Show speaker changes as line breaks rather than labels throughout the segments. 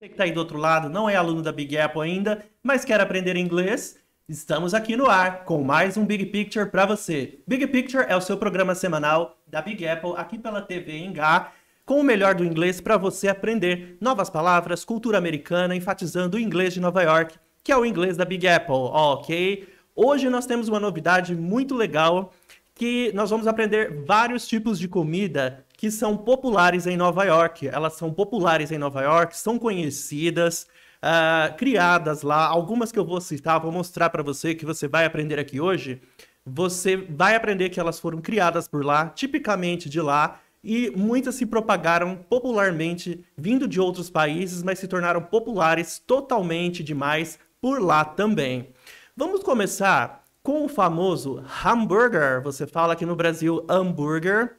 Você que está aí do outro lado, não é aluno da Big Apple ainda, mas quer aprender inglês? Estamos aqui no ar com mais um Big Picture para você. Big Picture é o seu programa semanal da Big Apple aqui pela TV Engar, com o melhor do inglês para você aprender novas palavras, cultura americana, enfatizando o inglês de Nova York, que é o inglês da Big Apple, ok? Hoje nós temos uma novidade muito legal que nós vamos aprender vários tipos de comida que são populares em Nova York. Elas são populares em Nova York, são conhecidas, uh, criadas lá. Algumas que eu vou citar, vou mostrar para você que você vai aprender aqui hoje. Você vai aprender que elas foram criadas por lá, tipicamente de lá, e muitas se propagaram popularmente vindo de outros países, mas se tornaram populares totalmente demais por lá também. Vamos começar com o famoso hambúrguer. Você fala aqui no Brasil hambúrguer,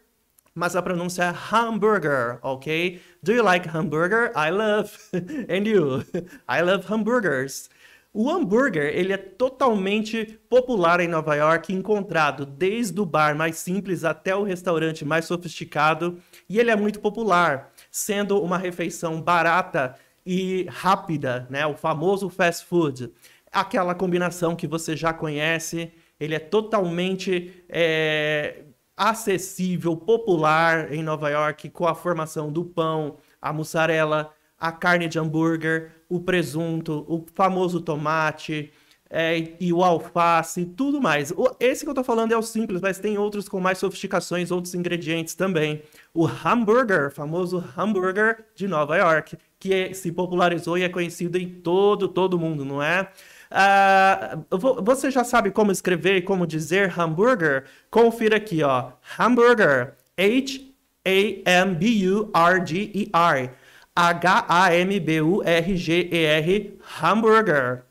mas a pronúncia é hamburger, ok? Do you like hamburger? I love. And you? I love hamburgers. O hambúrguer, ele é totalmente popular em Nova York, encontrado desde o bar mais simples até o restaurante mais sofisticado, e ele é muito popular, sendo uma refeição barata e rápida, né? O famoso fast food. Aquela combinação que você já conhece, ele é totalmente é, acessível, popular em Nova York, com a formação do pão, a mussarela, a carne de hambúrguer, o presunto, o famoso tomate é, e o alface, tudo mais. O, esse que eu tô falando é o simples, mas tem outros com mais sofisticações, outros ingredientes também. O hambúrguer, famoso hambúrguer de Nova York, que se popularizou e é conhecido em todo, todo mundo, não é? Uh, você já sabe como escrever e como dizer hambúrguer? Confira aqui, ó. Hambúrguer. H-A-M-B-U-R-G-E-R. H-A-M-B-U-R-G-E-R. Hambúrguer.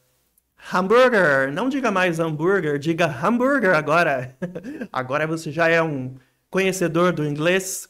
Hambúrguer. Não diga mais hambúrguer, diga hambúrguer agora. agora você já é um conhecedor do inglês.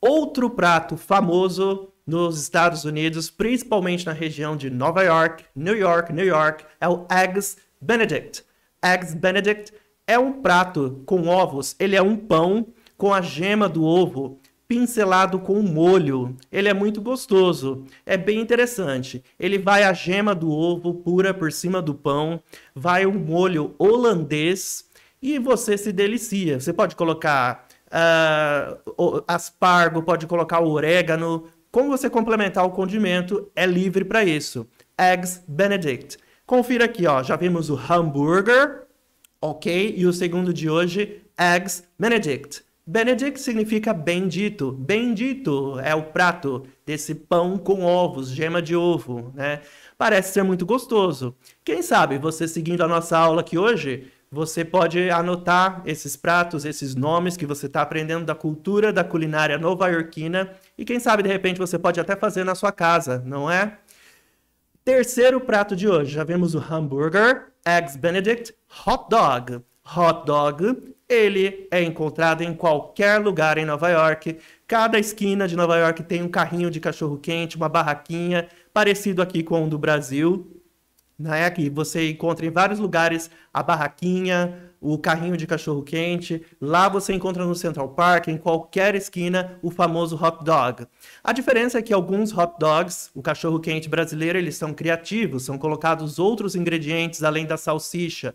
Outro prato famoso nos Estados Unidos, principalmente na região de Nova York, New York, New York, é o Eggs Benedict. Eggs Benedict é um prato com ovos, ele é um pão com a gema do ovo pincelado com molho. Ele é muito gostoso, é bem interessante. Ele vai a gema do ovo pura por cima do pão, vai um molho holandês e você se delicia. Você pode colocar uh, aspargo, pode colocar orégano, como você complementar o condimento é livre para isso. Eggs Benedict. Confira aqui, ó. Já vimos o hambúrguer, ok? E o segundo de hoje, Eggs Benedict. Benedict significa bendito. Bendito é o prato desse pão com ovos, gema de ovo, né? Parece ser muito gostoso. Quem sabe você seguindo a nossa aula aqui hoje, você pode anotar esses pratos, esses nomes que você está aprendendo da cultura da culinária nova-iorquina e quem sabe, de repente, você pode até fazer na sua casa, não é? Terceiro prato de hoje, já vemos o hambúrguer, eggs benedict, hot dog. Hot dog, ele é encontrado em qualquer lugar em Nova York. Cada esquina de Nova York tem um carrinho de cachorro-quente, uma barraquinha, parecido aqui com o do Brasil. é? Né? Aqui você encontra em vários lugares a barraquinha, o carrinho de cachorro quente. Lá você encontra no Central Park, em qualquer esquina, o famoso hot dog. A diferença é que alguns hot dogs, o cachorro quente brasileiro, eles são criativos, são colocados outros ingredientes além da salsicha.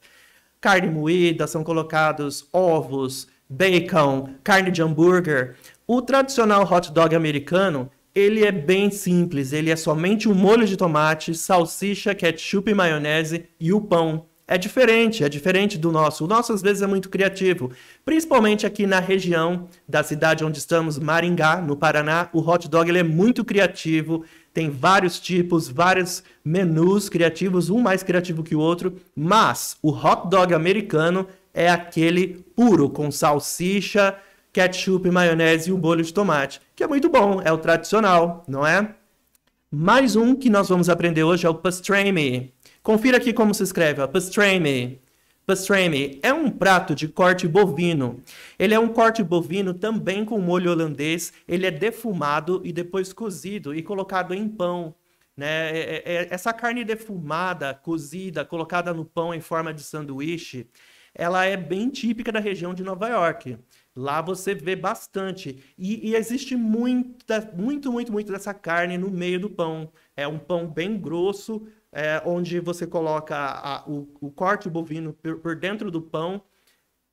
Carne moída, são colocados ovos, bacon, carne de hambúrguer. O tradicional hot dog americano, ele é bem simples, ele é somente um molho de tomate, salsicha, ketchup e maionese e o pão é diferente, é diferente do nosso. O nosso às vezes é muito criativo, principalmente aqui na região da cidade onde estamos, Maringá, no Paraná. O hot dog ele é muito criativo, tem vários tipos, vários menus criativos, um mais criativo que o outro. Mas o hot dog americano é aquele puro com salsicha, ketchup, maionese e um bolho de tomate, que é muito bom, é o tradicional, não é? Mais um que nós vamos aprender hoje é o pastrami. Confira aqui como se escreve, ó, pastrami. Pastrami é um prato de corte bovino. Ele é um corte bovino também com molho holandês. Ele é defumado e depois cozido e colocado em pão. Né? É, é, é, essa carne defumada, cozida, colocada no pão em forma de sanduíche, ela é bem típica da região de Nova York. Lá você vê bastante. E, e existe muita, muito, muito, muito dessa carne no meio do pão. É um pão bem grosso, é, onde você coloca a, o, o, corte bovino por, por dentro do pão,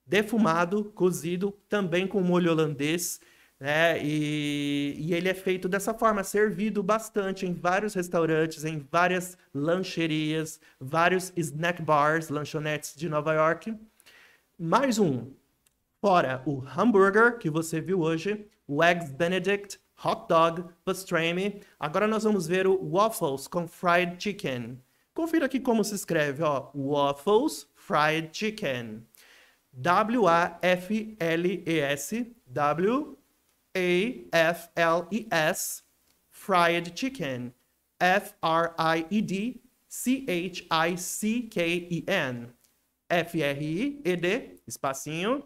defumado, cozido, também com molho holandês. Né? E, e, ele é feito dessa forma, servido bastante em vários restaurantes, em várias lancherias, vários snack bars, lanchonetes de Nova York. Mais um, fora o hambúrguer que você viu hoje, o Eggs Benedict, hot dog, pastrami. Agora nós vamos ver o waffles com fried chicken. Confira aqui como se escreve, ó, waffles, fried chicken. W-A-F-L-E-S, W-A-F-L-E-S, fried chicken. F-R-I-E-D, C-H-I-C-K-E-N. F-R-I-E-D, espacinho,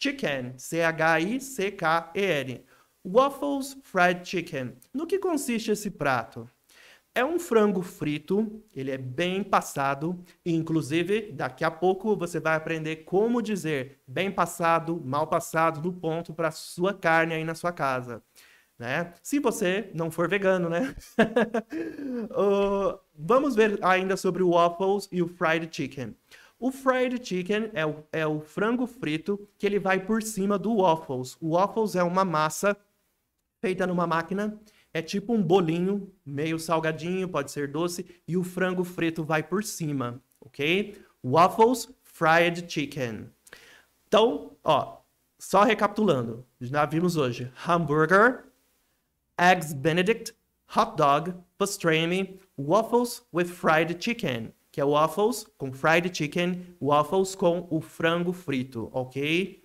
chicken, C-H-I-C-K-E-N. Waffles Fried Chicken. No que consiste esse prato? É um frango frito, ele é bem passado, inclusive daqui a pouco você vai aprender como dizer bem passado, mal passado, do ponto para sua carne aí na sua casa. Né? Se você não for vegano, né? uh, vamos ver ainda sobre o waffles e o fried chicken. O fried chicken é o, é o frango frito que ele vai por cima do waffles. O waffles é uma massa feita numa máquina. É tipo um bolinho, meio salgadinho, pode ser doce, e o frango frito vai por cima, ok? Waffles, fried chicken. Então, ó, só recapitulando, já vimos hoje hambúrguer, eggs benedict, hot dog, pastrami, waffles with fried chicken, que é waffles com fried chicken, waffles com o frango frito, ok?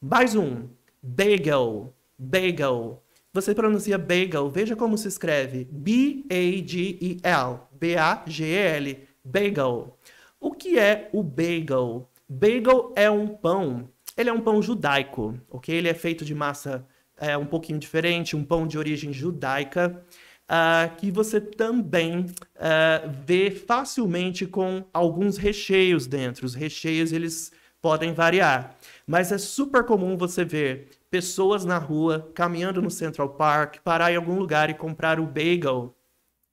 Mais um, bagel, bagel, você pronuncia bagel, veja como se escreve. B-A-G-E-L. B-A-G-E-L. Bagel. O que é o bagel? Bagel é um pão. Ele é um pão judaico, ok? Ele é feito de massa é, um pouquinho diferente, um pão de origem judaica, uh, que você também uh, vê facilmente com alguns recheios dentro. Os recheios, eles podem variar. Mas é super comum você ver pessoas na rua, caminhando no Central Park, parar em algum lugar e comprar o bagel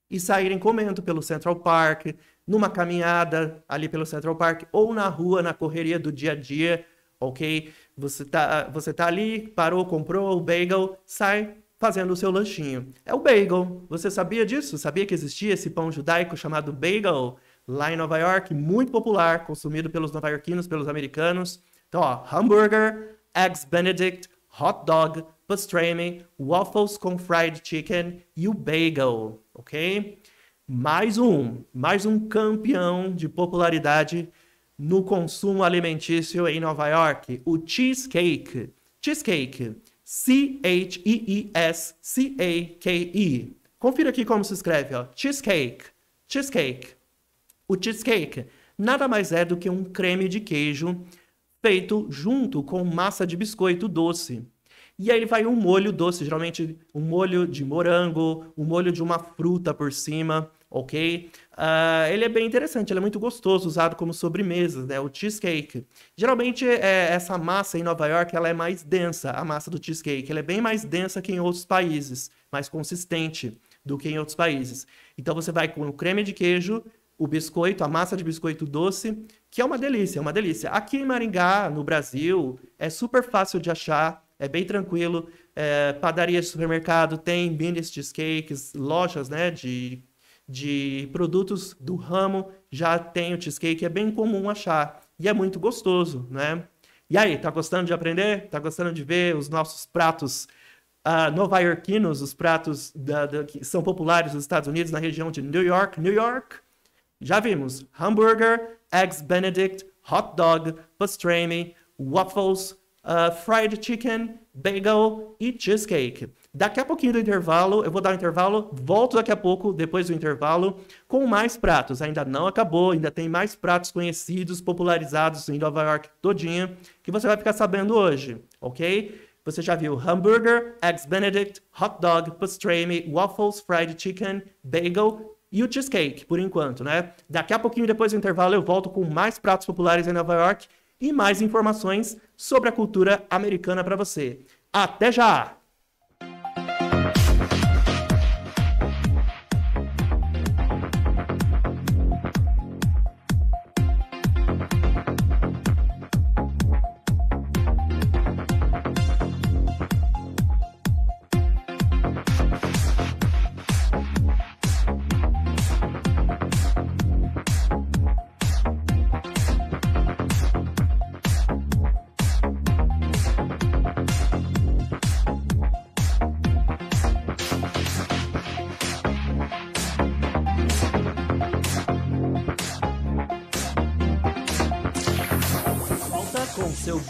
e saírem comendo pelo Central Park, numa caminhada ali pelo Central Park ou na rua, na correria do dia a dia, ok? Você tá, você tá ali, parou, comprou o bagel, sai fazendo o seu lanchinho. É o bagel. Você sabia disso? Sabia que existia esse pão judaico chamado bagel lá em Nova York, muito popular, consumido pelos novaiorquinos, pelos americanos. Então, ó, hambúrguer, eggs benedict, hot dog, pastrami, waffles com fried chicken e o bagel, ok? Mais um, mais um campeão de popularidade no consumo alimentício em Nova York, o cheesecake. Cheesecake, C-H-E-E-S-C-A-K-E. Confira aqui como se escreve, ó. Cheesecake, cheesecake. O cheesecake nada mais é do que um creme de queijo feito junto com massa de biscoito doce. E aí ele vai um molho doce, geralmente um molho de morango, um molho de uma fruta por cima, ok? Uh, ele é bem interessante, ele é muito gostoso, usado como sobremesas, né? O cheesecake. Geralmente é, essa massa em Nova York ela é mais densa, a massa do cheesecake. Ela é bem mais densa que em outros países, mais consistente do que em outros países. Então você vai com o creme de queijo, o biscoito, a massa de biscoito doce que é uma delícia, é uma delícia. Aqui em Maringá, no Brasil, é super fácil de achar, é bem tranquilo. É, padaria de supermercado tem beans, cheesecakes, lojas né, de, de produtos do ramo já tem o cheesecake, é bem comum achar. E é muito gostoso, né? E aí, tá gostando de aprender? Tá gostando de ver os nossos pratos uh, ah, nova os pratos da, da, que são populares nos Estados Unidos, na região de New York? New York, já vimos, hambúrguer, eggs benedict, hot dog, pastrami, waffles, uh, fried chicken, bagel e cheesecake. Daqui a pouquinho do intervalo, eu vou dar um intervalo, volto daqui a pouco, depois do intervalo, com mais pratos. Ainda não acabou, ainda tem mais pratos conhecidos, popularizados em Nova York todinha, que você vai ficar sabendo hoje, ok? Você já viu hambúrguer, eggs benedict, hot dog, pastrami, waffles, fried chicken, bagel e o cheesecake, por enquanto, né? Daqui a pouquinho, depois do intervalo, eu volto com mais pratos populares em Nova York e mais informações sobre a cultura americana para você. Até já!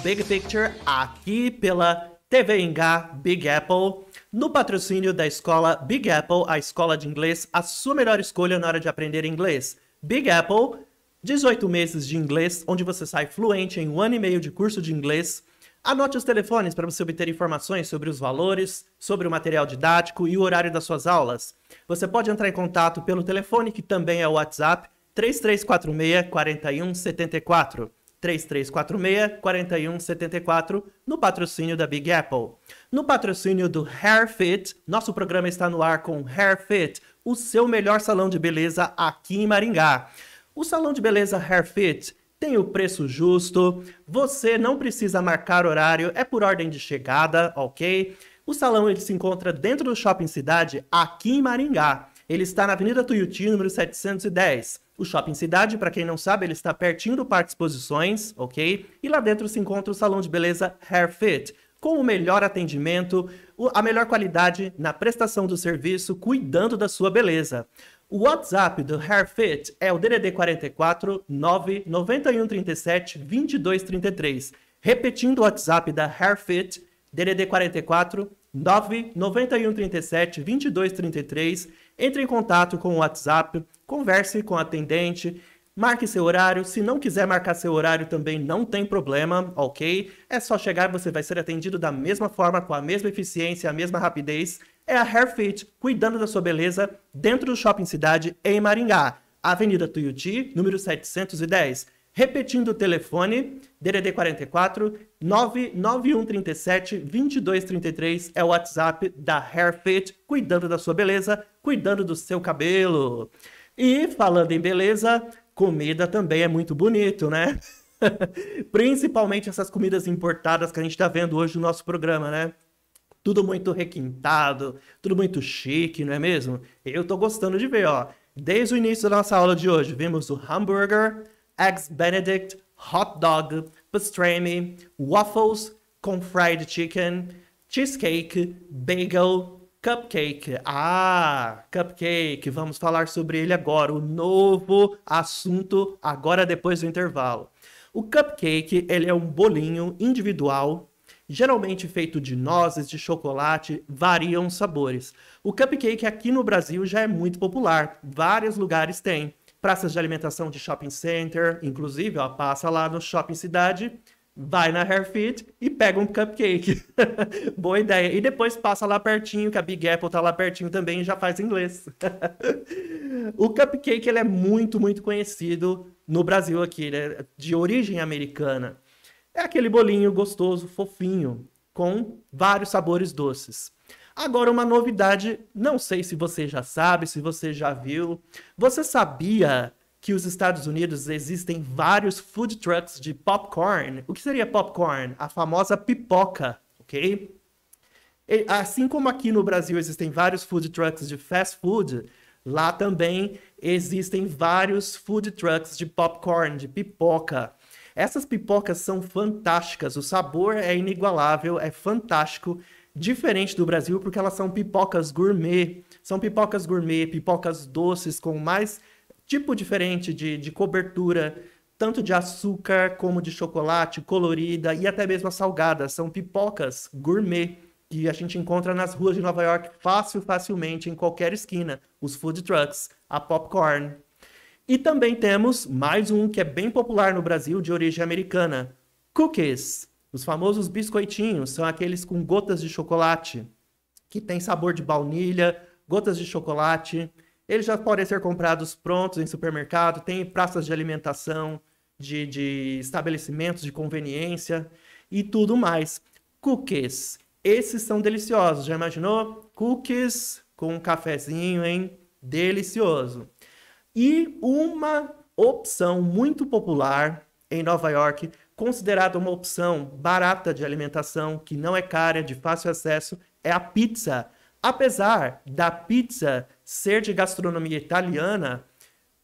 Big Picture aqui pela TV TVNH Big Apple, no patrocínio da escola Big Apple, a escola de inglês, a sua melhor escolha na hora de aprender inglês. Big Apple, 18 meses de inglês, onde você sai fluente em um ano e meio de curso de inglês. Anote os telefones para você obter informações sobre os valores, sobre o material didático e o horário das suas aulas. Você pode entrar em contato pelo telefone, que também é o WhatsApp, 3346 4174. 3346 4174 no patrocínio da Big Apple. No patrocínio do Hairfit, nosso programa está no ar com Hairfit, o seu melhor salão de beleza aqui em Maringá. O salão de beleza Hairfit tem o preço justo, você não precisa marcar horário, é por ordem de chegada, ok? O salão ele se encontra dentro do Shopping Cidade, aqui em Maringá. Ele está na Avenida Tuiuti, número 710. O Shopping Cidade, para quem não sabe, ele está pertinho do Parque Exposições, ok? E lá dentro se encontra o salão de beleza Hair Fit, com o melhor atendimento, a melhor qualidade na prestação do serviço, cuidando da sua beleza. O WhatsApp do Hairfit é o DDD 44 99137 2233. Repetindo o WhatsApp da Hairfit, DDD 44 99137 2233. Entre em contato com o WhatsApp, converse com o atendente, marque seu horário. Se não quiser marcar seu horário também não tem problema, ok? É só chegar, você vai ser atendido da mesma forma, com a mesma eficiência, a mesma rapidez. É a Hairfit, cuidando da sua beleza, dentro do Shopping Cidade, em Maringá. Avenida Tuiuti, número 710. Repetindo o telefone, DDD 44 99137 2233 é o WhatsApp da Hairfit, cuidando da sua beleza, cuidando do seu cabelo. E falando em beleza, comida também é muito bonito, né? Principalmente essas comidas importadas que a gente está vendo hoje no nosso programa, né? Tudo muito requintado, tudo muito chique, não é mesmo? Eu tô gostando de ver, ó. Desde o início da nossa aula de hoje, vimos o hambúrguer, eggs benedict, hot dog, pastrami, waffles com fried chicken, cheesecake, bagel, cupcake. Ah, cupcake, vamos falar sobre ele agora, o novo assunto agora depois do intervalo. O cupcake, ele é um bolinho individual geralmente feito de nozes, de chocolate, variam sabores. O cupcake aqui no Brasil já é muito popular, vários lugares têm praças de alimentação de shopping center, inclusive, ó, passa lá no Shopping Cidade, vai na Hairfit e pega um cupcake. Boa ideia. E depois passa lá pertinho, que a Big Apple tá lá pertinho também e já faz inglês. o cupcake ele é muito, muito conhecido no Brasil aqui, né? de origem americana. É aquele bolinho gostoso, fofinho, com vários sabores doces. Agora, uma novidade, não sei se você já sabe, se você já viu. Você sabia que os Estados Unidos existem vários food trucks de popcorn? O que seria popcorn? A famosa pipoca, ok? E, assim como aqui no Brasil existem vários food trucks de fast food, lá também existem vários food trucks de popcorn, de pipoca. Essas pipocas são fantásticas, o sabor é inigualável, é fantástico diferente do Brasil, porque elas são pipocas gourmet. São pipocas gourmet, pipocas doces, com mais tipo diferente de, de cobertura, tanto de açúcar como de chocolate, colorida e até mesmo salgada. São pipocas gourmet que a gente encontra nas ruas de Nova York fácil, facilmente, em qualquer esquina. Os food trucks, a popcorn. E também temos mais um que é bem popular no Brasil, de origem americana: cookies. Os famosos biscoitinhos são aqueles com gotas de chocolate, que tem sabor de baunilha, gotas de chocolate. Eles já podem ser comprados prontos em supermercado, tem praças de alimentação, de, de estabelecimentos de conveniência e tudo mais. Cookies. Esses são deliciosos. Já imaginou? Cookies com um cafezinho, hein? Delicioso. E uma opção muito popular em Nova York considerada uma opção barata de alimentação, que não é cara, de fácil acesso, é a pizza. Apesar da pizza ser de gastronomia italiana,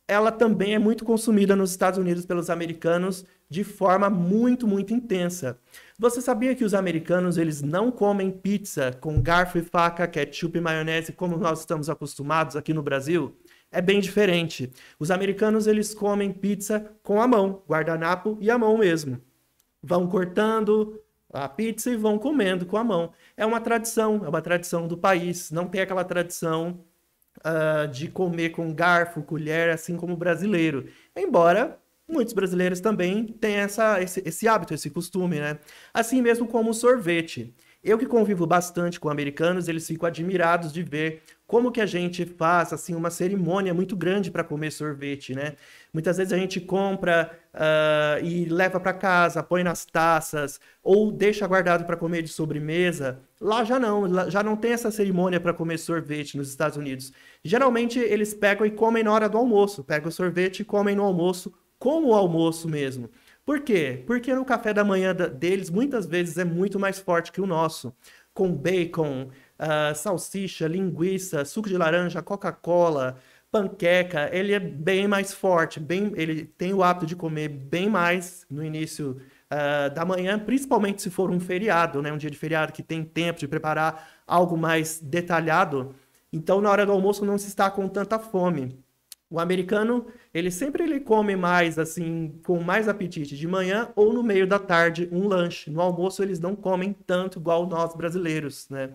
ela também é muito consumida nos Estados Unidos pelos americanos de forma muito, muito intensa. Você sabia que os americanos eles não comem pizza com garfo e faca, ketchup e maionese como nós estamos acostumados aqui no Brasil? é bem diferente. Os americanos eles comem pizza com a mão, guardanapo e a mão mesmo. Vão cortando a pizza e vão comendo com a mão. É uma tradição, é uma tradição do país. Não tem aquela tradição uh, de comer com garfo, colher, assim como o brasileiro. Embora muitos brasileiros também têm essa, esse, esse hábito, esse costume, né? Assim mesmo como o sorvete. Eu que convivo bastante com americanos, eles ficam admirados de ver como que a gente faz assim uma cerimônia muito grande para comer sorvete, né? Muitas vezes a gente compra uh, e leva para casa, põe nas taças ou deixa guardado para comer de sobremesa. Lá já não, já não tem essa cerimônia para comer sorvete nos Estados Unidos. Geralmente eles pegam e comem na hora do almoço, pegam o sorvete e comem no almoço com o almoço mesmo. Por quê? Porque no café da manhã deles, muitas vezes, é muito mais forte que o nosso. Com bacon, uh, salsicha, linguiça, suco de laranja, Coca-Cola, panqueca, ele é bem mais forte, bem, ele tem o hábito de comer bem mais no início uh, da manhã, principalmente se for um feriado, né? um dia de feriado que tem tempo de preparar algo mais detalhado. Então, na hora do almoço, não se está com tanta fome. O americano ele sempre ele come mais assim, com mais apetite de manhã ou no meio da tarde, um lanche. No almoço eles não comem tanto igual nós brasileiros, né?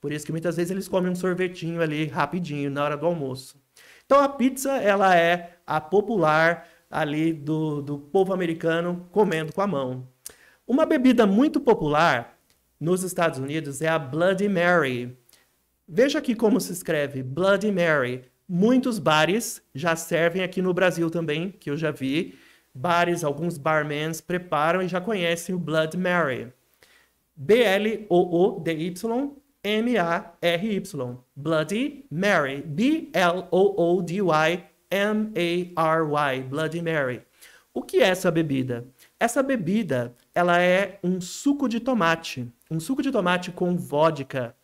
Por isso que muitas vezes eles comem um sorvetinho ali rapidinho na hora do almoço. Então a pizza, ela é a popular ali do, do povo americano comendo com a mão. Uma bebida muito popular nos Estados Unidos é a Bloody Mary. Veja aqui como se escreve Bloody Mary. Muitos bares já servem aqui no Brasil também, que eu já vi. Bares, alguns barmans preparam e já conhecem o Blood Mary. B-L-O-O-D-Y-M-A-R-Y. Bloody Mary. B-L-O-O-D-Y M-A-R-Y. Bloody Mary. O que é essa bebida? Essa bebida, ela é um suco de tomate. Um suco de tomate com vodka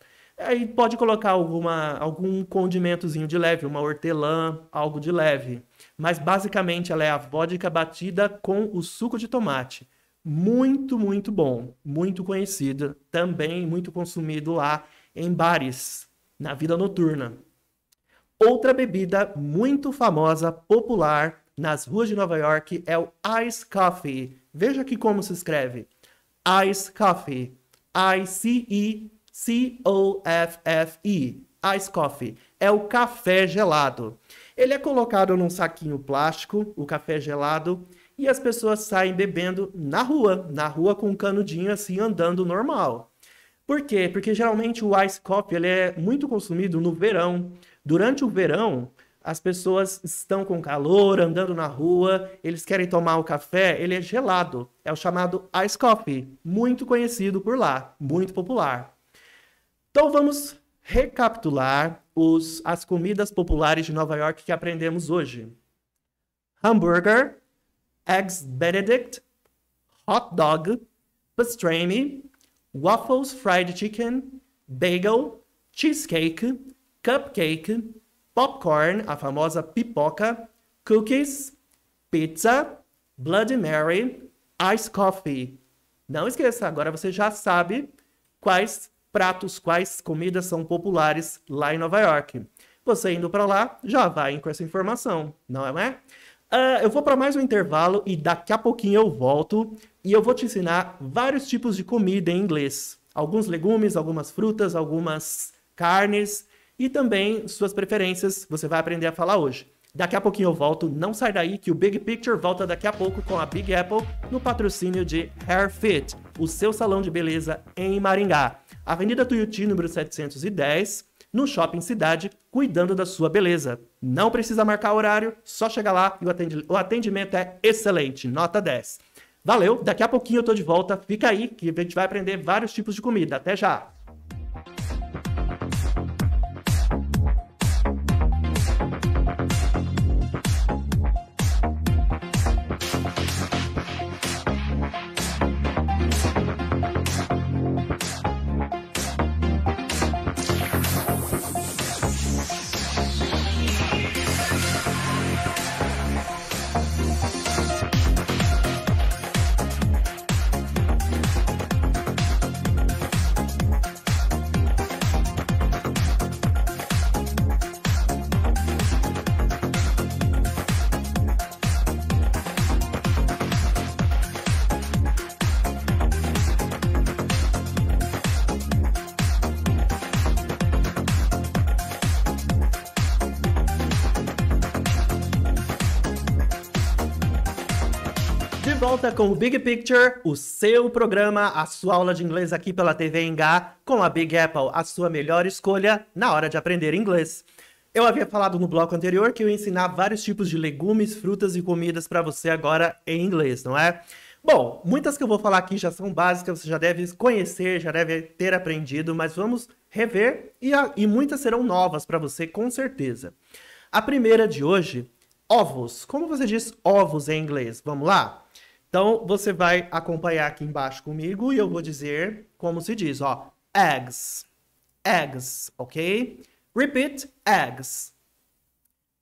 Aí pode colocar alguma, algum condimentozinho de leve, uma hortelã, algo de leve. Mas basicamente ela é a vodka batida com o suco de tomate. Muito, muito bom. Muito conhecido. Também muito consumido lá em bares, na vida noturna. Outra bebida muito famosa, popular nas ruas de Nova York é o Ice Coffee. Veja aqui como se escreve. Ice Coffee. I-C-E C-O-F-F-E, Ice Coffee. É o café gelado. Ele é colocado num saquinho plástico, o café gelado, e as pessoas saem bebendo na rua, na rua com um canudinho assim andando normal. Por quê? Porque geralmente o ice coffee ele é muito consumido no verão. Durante o verão, as pessoas estão com calor, andando na rua, eles querem tomar o café, ele é gelado. É o chamado ice coffee, muito conhecido por lá, muito popular. Então vamos recapitular os, as comidas populares de Nova York que aprendemos hoje: hambúrguer, eggs benedict, hot dog, pastrami, waffles fried chicken, bagel, cheesecake, cupcake, popcorn, a famosa pipoca, cookies, pizza, Bloody Mary, ice coffee. Não esqueça, agora você já sabe quais pratos quais comidas são populares lá em Nova York. Você indo para lá já vai com essa informação, não é? Uh, eu vou para mais um intervalo e daqui a pouquinho eu volto e eu vou te ensinar vários tipos de comida em inglês. Alguns legumes, algumas frutas, algumas carnes e também suas preferências. Você vai aprender a falar hoje. Daqui a pouquinho eu volto, não sai daí que o Big Picture volta daqui a pouco com a Big Apple no patrocínio de Hair Fit, o seu salão de beleza em Maringá. Avenida Tuiuti, número 710, no Shopping Cidade, cuidando da sua beleza. Não precisa marcar horário, só chega lá e o atendimento é excelente, nota 10. Valeu, daqui a pouquinho eu tô de volta, fica aí que a gente vai aprender vários tipos de comida. Até já! volta com o Big Picture, o seu programa, a sua aula de inglês aqui pela TV Enga, com a Big Apple, a sua melhor escolha na hora de aprender inglês. Eu havia falado no bloco anterior que eu ia ensinar vários tipos de legumes, frutas e comidas para você agora em inglês, não é? Bom, muitas que eu vou falar aqui já são básicas, você já deve conhecer, já deve ter aprendido, mas vamos rever e, a, e muitas serão novas para você com certeza. A primeira de hoje ovos. Como você diz ovos em inglês? Vamos lá? Então, você vai acompanhar aqui embaixo comigo e eu vou dizer como se diz, ó. Eggs. Eggs, ok? Repeat, eggs.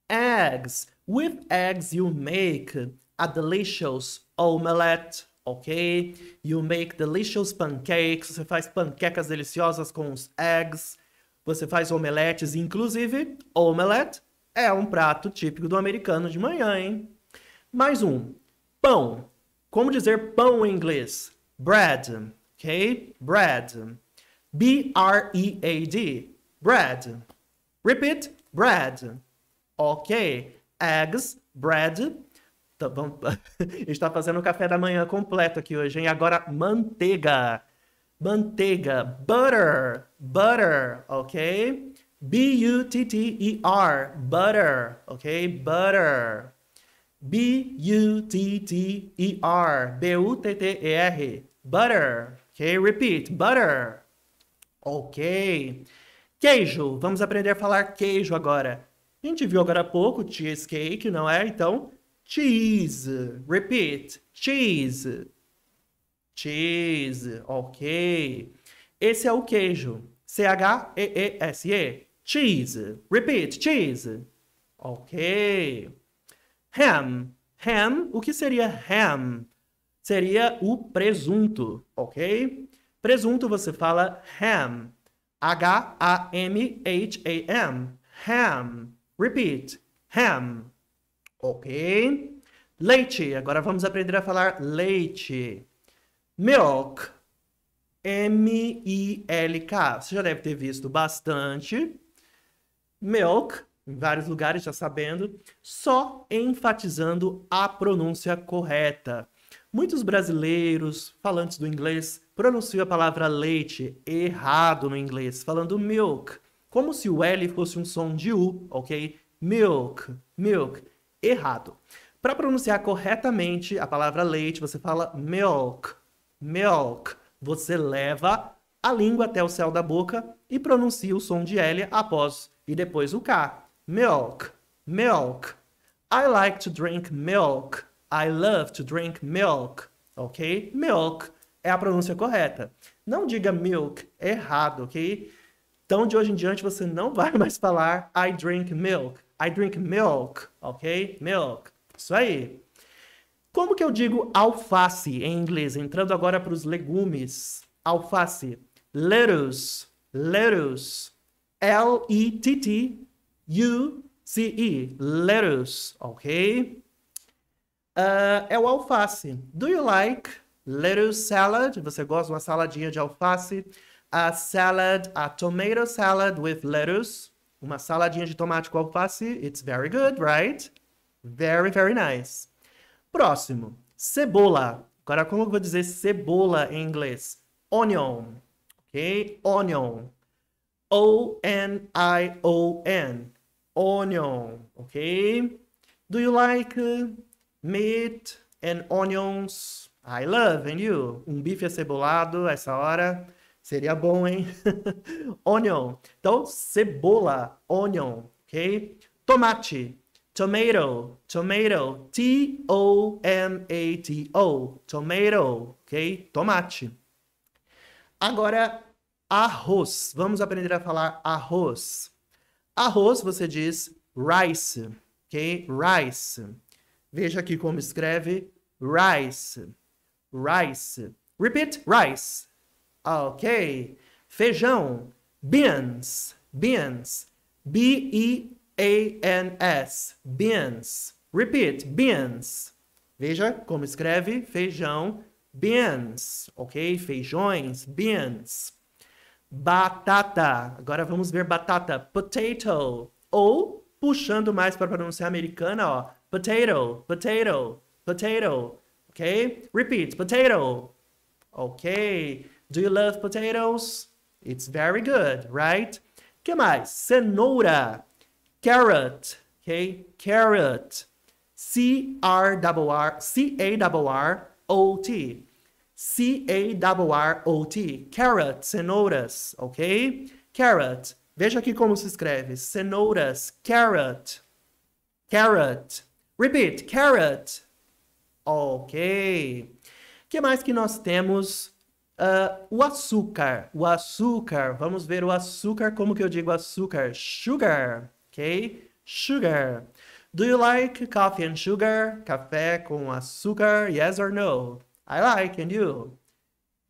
Eggs. With eggs you make a delicious omelette, ok? You make delicious pancakes. Você faz panquecas deliciosas com os eggs. Você faz omeletes, inclusive, omelette é um prato típico do americano de manhã, hein? Mais um. Pão. Como dizer pão em inglês? Bread, ok? Bread. B-R-E-A-D. Bread. Repeat. Bread. Ok. Eggs, bread. Tá bom. Está fazendo o café da manhã completo aqui hoje, hein? Agora, manteiga. Manteiga. Butter. Butter, ok? B-U-T-T-E-R. Butter, ok? Butter. B-U-T-T-E-R. B-U-T-T-E-R. Butter. Ok, repeat. Butter. Ok. Queijo. Vamos aprender a falar queijo agora. A gente viu agora há pouco cheesecake, não é? Então, cheese. Repeat. Cheese. Cheese. Ok. Esse é o queijo. C-H-E-E-S-E. -E -E Cheese. Repeat. Cheese. Ok ham. Ham, o que seria ham? Seria o presunto, ok? Presunto você fala ham. H-A-M-H-A-M. Ham. Repeat. Ham. Ok? Leite. Agora vamos aprender a falar leite. Milk. M-I-L-K. Você já deve ter visto bastante. Milk em vários lugares já sabendo, só enfatizando a pronúncia correta. Muitos brasileiros, falantes do inglês, pronunciam a palavra leite errado no inglês, falando milk, como se o L fosse um som de U, ok? Milk, milk, errado. Para pronunciar corretamente a palavra leite, você fala milk, milk. Você leva a língua até o céu da boca e pronuncia o som de L após e depois o K milk, milk. I like to drink milk. I love to drink milk. Ok? Milk é a pronúncia correta. Não diga milk, é errado, ok? Então, de hoje em diante, você não vai mais falar I drink milk. I drink milk, ok? Milk. Isso aí. Como que eu digo alface em inglês? Entrando agora para os legumes. Alface. Lettuce. Lettuce. L-E-T-T U-C-E, lettuce, ok? Uh, é o alface. Do you like lettuce salad? Você gosta de uma saladinha de alface? A salad, a tomato salad with lettuce. Uma saladinha de tomate com alface. It's very good, right? Very, very nice. Próximo, cebola. Agora, como eu vou dizer cebola em inglês? Onion, ok? Onion. O-N-I-O-N onion, ok. Do you like uh, meat and onions? I love, and you? Um bife acebolado essa hora seria bom, hein? onion. Então, cebola, onion, ok? Tomate, tomato, tomato, T-O-M-A-T-O, tomato, ok? Tomate. Agora, arroz. Vamos aprender a falar arroz. Arroz, você diz rice, ok? Rice. Veja aqui como escreve rice. Rice. Repeat, rice. Ah, ok. Feijão, beans, beans. B-E-A-N-S, beans. Repeat, beans. Veja como escreve feijão, beans, ok? Feijões, beans batata. Agora vamos ver batata. Potato. Ou, puxando mais para pronunciar americana, ó. Potato, potato, potato. Ok? Repeat. Potato. Ok. Do you love potatoes? It's very good, right? que mais? Cenoura. Carrot. Ok? Carrot. C-R-R-R-C-A-R-R-O-T. C-A-R-R-O-T, carrot, cenouras, ok? Carrot, veja aqui como se escreve, cenouras, carrot, carrot. Repeat, carrot. Ok. O que mais que nós temos? Uh, o açúcar, o açúcar. Vamos ver o açúcar, como que eu digo açúcar? Sugar, ok? Sugar. Do you like coffee and sugar? Café com açúcar, yes or no? I like, and you?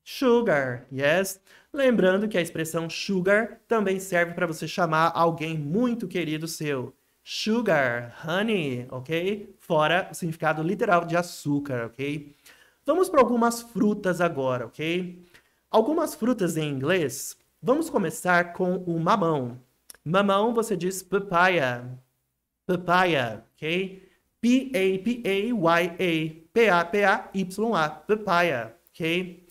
Sugar, yes? Lembrando que a expressão sugar também serve para você chamar alguém muito querido seu. Sugar, honey, ok? Fora o significado literal de açúcar, ok? Vamos para algumas frutas agora, ok? Algumas frutas em inglês. Vamos começar com o mamão. Mamão você diz papaya. Papaya, ok? P-A-P-A-Y-A. P-A-P-A-Y-A, papaya, ok?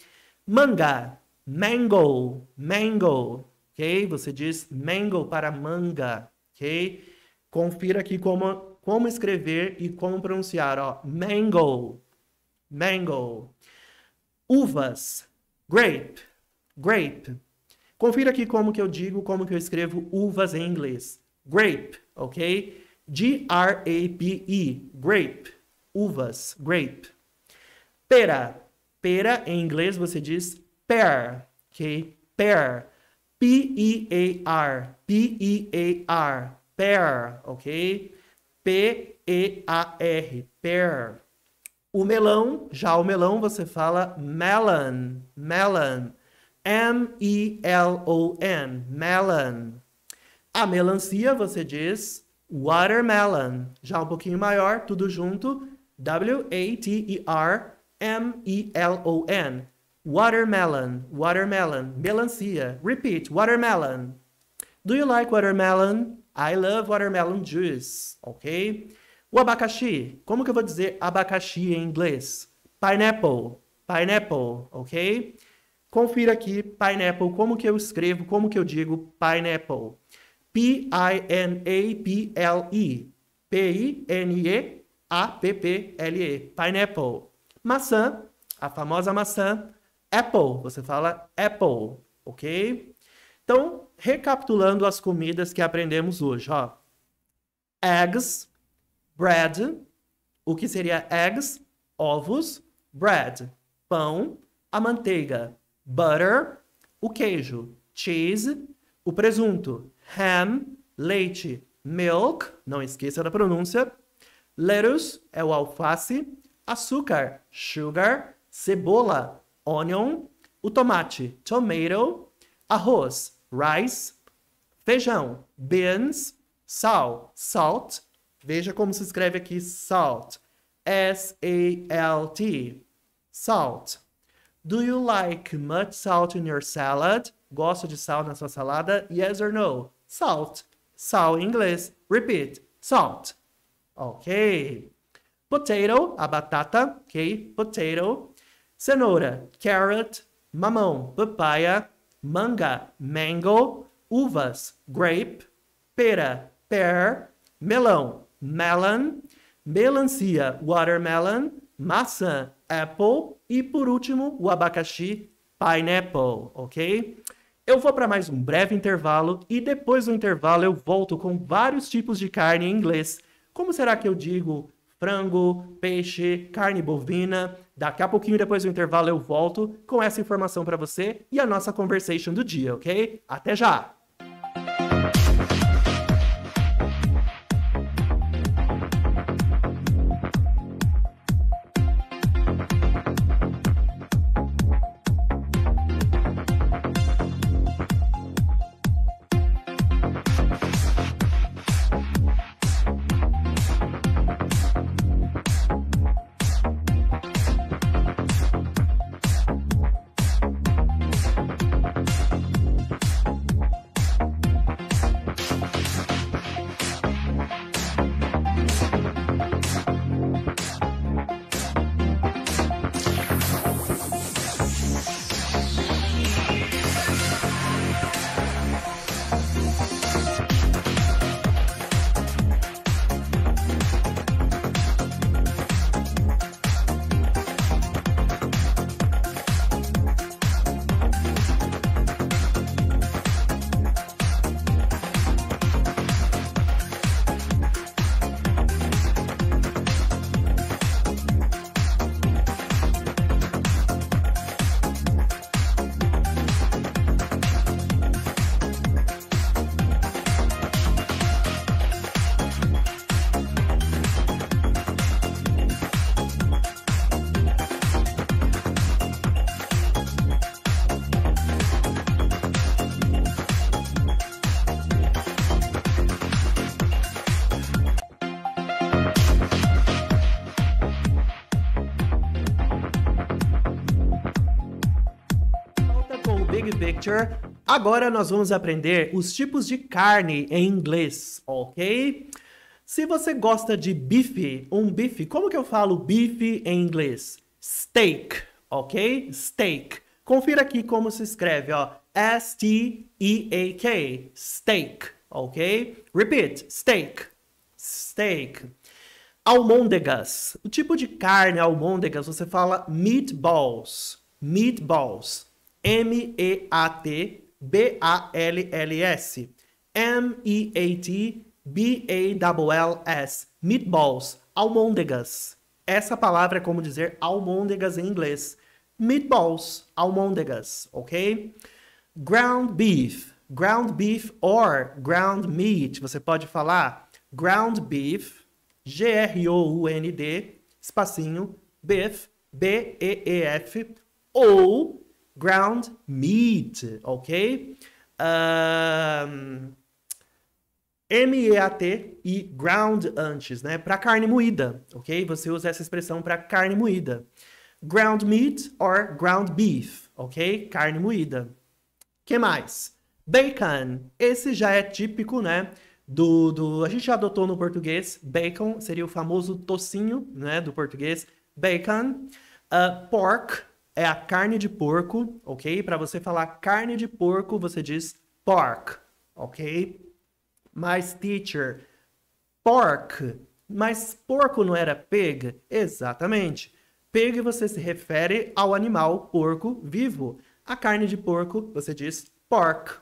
Manga, mango, mango, ok? Você diz mango para manga, ok? Confira aqui como, como escrever e como pronunciar, ó. Mango, mango. Uvas, grape, grape. Confira aqui como que eu digo, como que eu escrevo uvas em inglês. Grape, ok? G-R-A-P-E, grape uvas, grape. Pera. Pera em inglês você diz pear, ok? Pear. P-E-A-R. P-E-A-R. Pear, ok? P-E-A-R. Pear. O melão, já o melão você fala melon. Melon. M-E-L-O-N. Melon. A melancia você diz watermelon. Já um pouquinho maior, tudo junto, W-A-T-E-R-M-E-L-O-N. Watermelon, watermelon, melancia. Repeat, watermelon. Do you like watermelon? I love watermelon juice, ok? O abacaxi, como que eu vou dizer abacaxi em inglês? Pineapple, pineapple, ok? Confira aqui, pineapple, como que eu escrevo, como que eu digo pineapple? P-I-N-A-P-L-E, P-I-N-E, a-P-P-L-E, pineapple. Maçã, a famosa maçã, apple, você fala apple, ok? Então, recapitulando as comidas que aprendemos hoje, ó. Eggs, bread, o que seria eggs? Ovos, bread, pão, a manteiga, butter, o queijo, cheese, o presunto, ham, leite, milk, não esqueça da pronúncia, Lettuce é o alface, açúcar, sugar, cebola, onion, o tomate, tomato, arroz, rice, feijão, beans, sal, salt. Veja como se escreve aqui salt. S-A-L-T. Salt. Do you like much salt in your salad? Gosta de sal na sua salada? Yes or no? Salt. Sal em inglês. Repeat. Salt. Ok. Potato, a batata, ok? Potato. Cenoura, carrot. Mamão, papaya. Manga, mango. Uvas, grape. Pera, pear. Melão, melon. Melancia, watermelon. Maçã, apple. E por último, o abacaxi, pineapple, ok? Eu vou para mais um breve intervalo e depois do intervalo eu volto com vários tipos de carne em inglês como será que eu digo frango, peixe, carne bovina? Daqui a pouquinho, depois do intervalo, eu volto com essa informação para você e a nossa conversation do dia, ok? Até já! Butcher. Agora nós vamos aprender os tipos de carne em inglês, ok? Se você gosta de bife, um bife, como que eu falo bife em inglês? Steak, ok? Steak. Confira aqui como se escreve, ó. S-T-E-A-K. Steak, ok? Repeat, steak. Steak almôndegas. O tipo de carne almôndegas você fala meatballs. Meatballs. M-E-A-T-B-A-L-L-S. M-E-A-T-B-A-L-L-S. Meatballs, almôndegas. Essa palavra é como dizer almôndegas em inglês. Meatballs, almôndegas, ok? Ground beef, ground beef or ground meat, você pode falar ground beef, G-R-O-U-N-D, espacinho, beef, B-E-E-F, ou ground meat, ok? M-E-A-T e ground antes, né? Para carne moída, ok? Você usa essa expressão para carne moída. Ground meat or ground beef, ok? Carne moída. que mais? Bacon. Esse já é típico, né? Do, do, a gente já adotou no português bacon seria o famoso tocinho né do português bacon uh, pork é a carne de porco, ok? Para você falar carne de porco, você diz pork, ok? Mas, teacher, pork, mas porco não era pig? Exatamente. Pig você se refere ao animal porco vivo. A carne de porco você diz pork,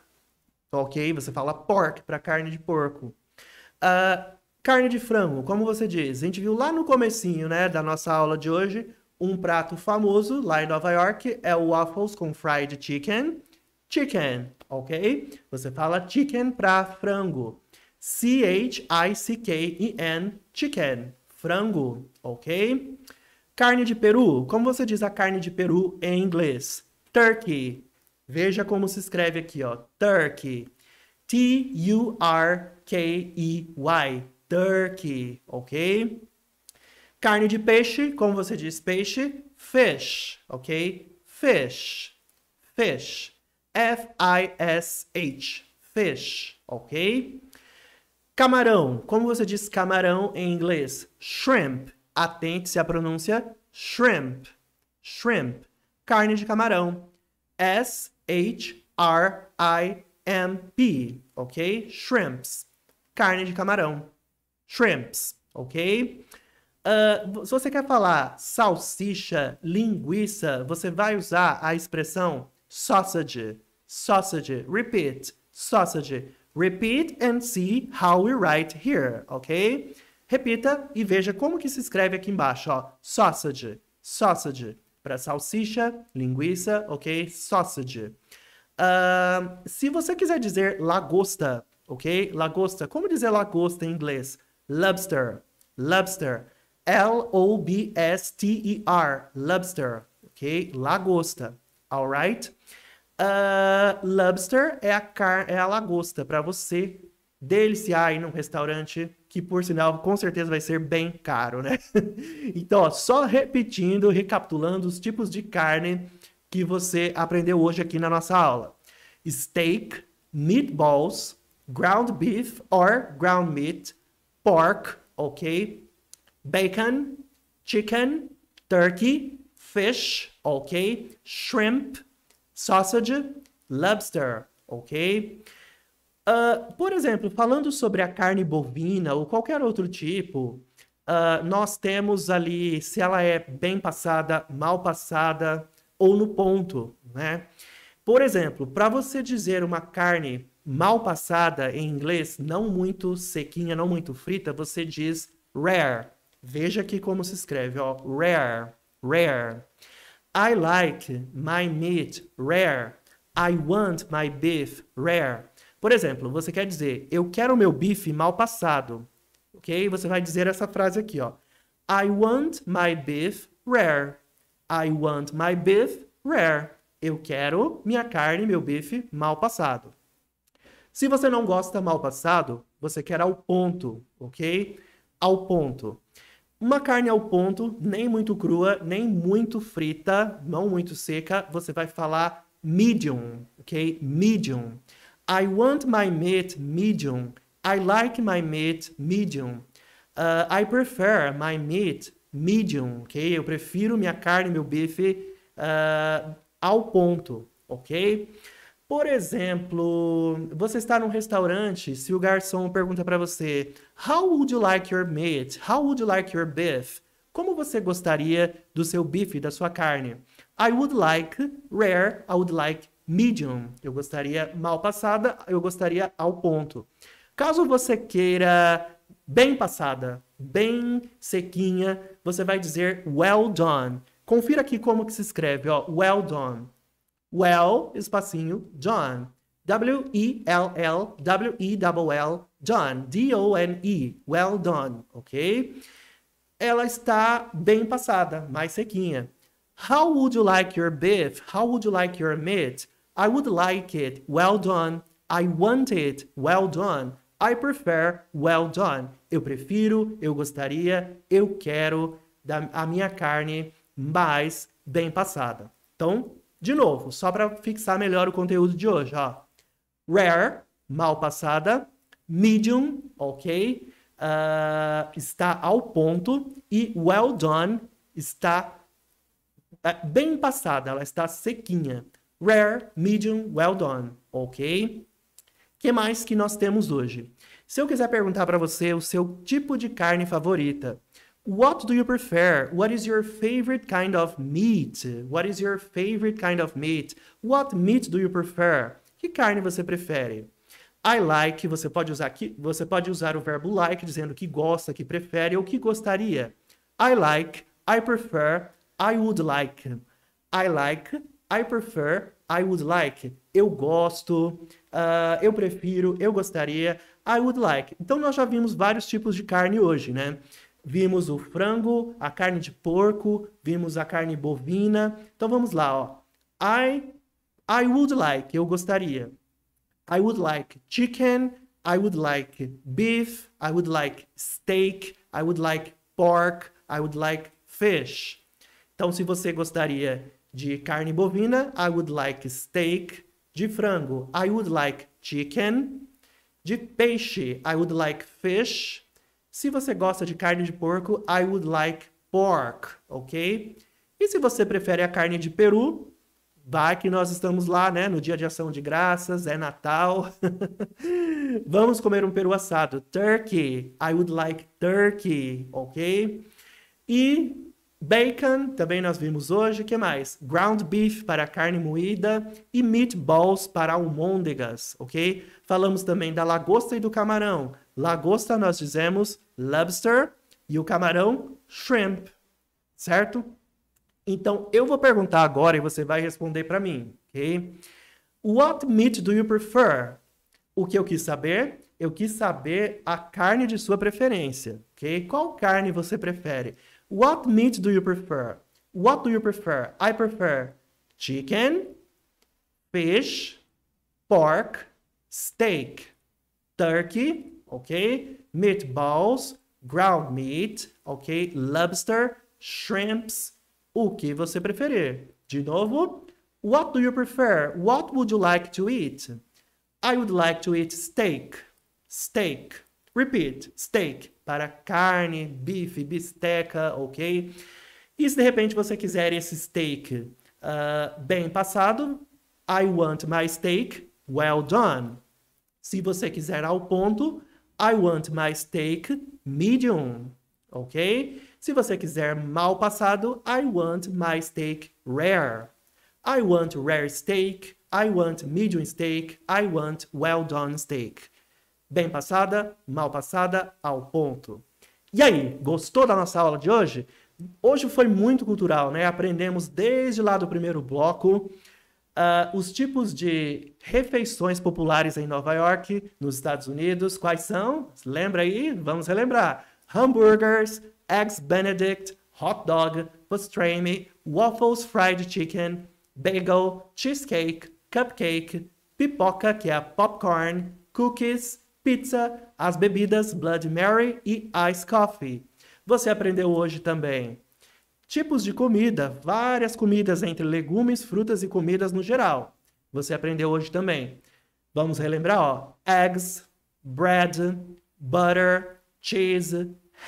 ok? Você fala pork para carne de porco. Uh, carne de frango, como você diz? A gente viu lá no comecinho, né, da nossa aula de hoje, um prato famoso lá em Nova York é o waffles com fried chicken. Chicken, ok? Você fala chicken para frango. C-H-I-C-K-E-N, chicken, frango, ok? Carne de peru. Como você diz a carne de peru em inglês? Turkey. Veja como se escreve aqui, ó. Turkey. T-U-R-K-E-Y. Turkey, ok? Carne de peixe, como você diz peixe, fish, ok? Fish, fish, F-I-S-H, fish, ok? Camarão, como você diz camarão em inglês? Shrimp, atente-se à pronúncia shrimp, shrimp, carne de camarão, S-H-R-I-M-P, ok? Shrimps, carne de camarão, shrimps, ok? Uh, se você quer falar salsicha, linguiça, você vai usar a expressão sausage, sausage, repeat, sausage. Repeat and see how we write here, ok? Repita e veja como que se escreve aqui embaixo, ó. Sausage, sausage. Para salsicha, linguiça, ok? Sausage. Uh, se você quiser dizer lagosta, ok? Lagosta. Como dizer lagosta em inglês? Lobster, lobster. L-O-B-S-T-E-R, lobster, ok? Lagosta, alright? Uh, ah, lobster é a, car é a lagosta para você deliciar em num restaurante que, por sinal, com certeza vai ser bem caro, né? então, ó, só repetindo, recapitulando os tipos de carne que você aprendeu hoje aqui na nossa aula. Steak, meatballs, ground beef or ground meat, pork, ok? bacon, chicken, turkey, fish, ok? Shrimp, sausage, lobster, ok? Uh, por exemplo, falando sobre a carne bovina ou qualquer outro tipo, uh, nós temos ali se ela é bem passada, mal passada ou no ponto, né? Por exemplo, para você dizer uma carne mal passada em inglês, não muito sequinha, não muito frita, você diz rare, Veja aqui como se escreve, ó, rare, rare. I like my meat rare. I want my beef rare. Por exemplo, você quer dizer, eu quero meu bife mal passado. Ok? Você vai dizer essa frase aqui, ó. I want my beef rare. I want my beef rare. Eu quero minha carne, meu bife mal passado. Se você não gosta mal passado, você quer ao ponto, ok? Ao ponto. Uma carne ao ponto, nem muito crua, nem muito frita, não muito seca, você vai falar medium, ok? Medium. I want my meat medium. I like my meat medium. Uh, I prefer my meat medium, ok? Eu prefiro minha carne, meu bife uh, ao ponto, ok? Por exemplo, você está num restaurante, se o garçom pergunta para você, How would you like your meat? How would you like your beef? Como você gostaria do seu bife, da sua carne? I would like rare, I would like medium. Eu gostaria mal passada, eu gostaria ao ponto. Caso você queira bem passada, bem sequinha, você vai dizer well done. Confira aqui como que se escreve, ó, well done. Well, espacinho, done. W-E-L-L-W-E-L-L, done, D-O-N-E, well done, ok? Ela está bem passada, mais sequinha. How would you like your beef? How would you like your meat? I would like it, well done. I want it, well done. I prefer, well done. Eu prefiro, eu gostaria, eu quero da, a minha carne mais bem passada. Então, de novo, só para fixar melhor o conteúdo de hoje, ó. Rare, mal passada. Medium, ok. Uh, está ao ponto. E well done está é, bem passada, ela está sequinha. Rare, medium, well done, ok? que mais que nós temos hoje? Se eu quiser perguntar para você o seu tipo de carne favorita, What do you prefer? What is your favorite kind of meat? What is your favorite kind of meat? What meat do you prefer? Que carne você prefere? I like, você pode usar aqui, você pode usar o verbo like dizendo que gosta, que prefere ou que gostaria. I like, I prefer, I would like. I like, I prefer, I would like. Eu gosto, uh, eu prefiro, eu gostaria. I would like. Então nós já vimos vários tipos de carne hoje, né? Vimos o frango, a carne de porco, vimos a carne bovina. Então vamos lá, ó. I I would like, eu gostaria. I would like chicken, I would like beef, I would like steak, I would like pork, I would like fish. Então, se você gostaria de carne bovina, I would like steak. De frango, I would like chicken. De peixe, I would like fish. Se você gosta de carne de porco, I would like pork, ok? E se você prefere a carne de peru, Vai que nós estamos lá, né? No dia de ação de graças, é Natal. Vamos comer um peru assado. Turkey. I would like turkey, ok? E bacon, também nós vimos hoje. O que mais? Ground beef para carne moída e meatballs para almôndegas, ok? Falamos também da lagosta e do camarão. Lagosta nós dizemos lobster e o camarão shrimp, certo? Então, eu vou perguntar agora e você vai responder para mim, ok? What meat do you prefer? O que eu quis saber? Eu quis saber a carne de sua preferência, ok? Qual carne você prefere? What meat do you prefer? What do you prefer? I prefer chicken, fish, pork, steak, turkey, ok? Meatballs, ground meat, ok? Lobster, shrimps, o que você preferir. De novo, what do you prefer? What would you like to eat? I would like to eat steak. Steak. Repeat, steak para carne, bife, bisteca, ok? E se de repente você quiser esse steak uh, bem passado, I want my steak well done. Se você quiser ao ponto, I want my steak medium ok? Se você quiser mal passado, I want my steak rare. I want rare steak. I want medium steak. I want well done steak. Bem passada, mal passada, ao ponto. E aí, gostou da nossa aula de hoje? Hoje foi muito cultural, né? Aprendemos desde lá do primeiro bloco uh, os tipos de refeições populares em Nova York, nos Estados Unidos. Quais são? Lembra aí? Vamos relembrar hamburgers, eggs benedict, hot dog, pastrami, waffles fried chicken, bagel, cheesecake, cupcake, pipoca, que é popcorn, cookies, pizza, as bebidas Blood Mary e Ice Coffee. Você aprendeu hoje também tipos de comida, várias comidas entre legumes, frutas e comidas no geral. Você aprendeu hoje também. Vamos relembrar, ó. Eggs, bread, butter, cheese,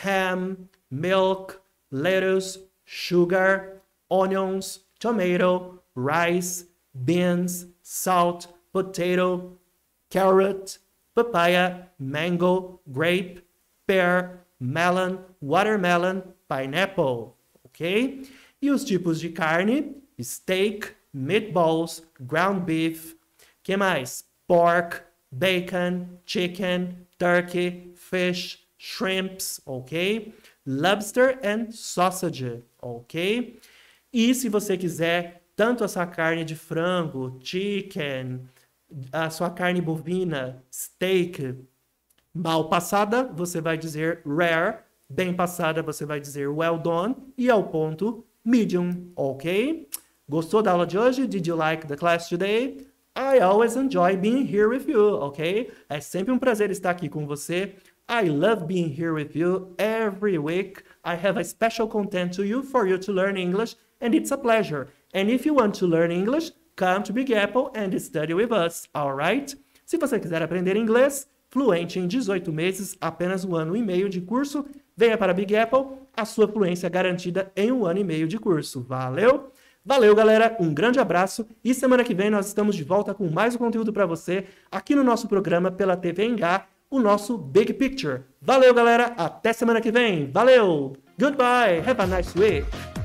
ham, milk, lettuce, sugar, onions, tomato, rice, beans, salt, potato, carrot, papaya, mango, grape, pear, melon, watermelon, pineapple, ok? E os tipos de carne? Steak, meatballs, ground beef, que mais? Pork, bacon, chicken, turkey, fish, shrimps, ok? Lobster and sausage, ok? E se você quiser tanto a sua carne de frango, chicken, a sua carne bovina, steak, mal passada, você vai dizer rare, bem passada, você vai dizer well done, e ao ponto, medium, ok? Gostou da aula de hoje? Did you like the class today? I always enjoy being here with you, ok? É sempre um prazer estar aqui com você. I love being here with you every week. I have a special content to you for you to learn English, and it's a pleasure. And if you want to learn English, come to Big Apple and study with us, alright? Se você quiser aprender inglês, fluente em 18 meses, apenas um ano e meio de curso, venha para Big Apple, a sua fluência é garantida em um ano e meio de curso. Valeu! Valeu, galera, um grande abraço e semana que vem nós estamos de volta com mais um conteúdo para você aqui no nosso programa pela TV Engar o nosso Big Picture. Valeu, galera. Até semana que vem. Valeu. Goodbye. Have a nice week.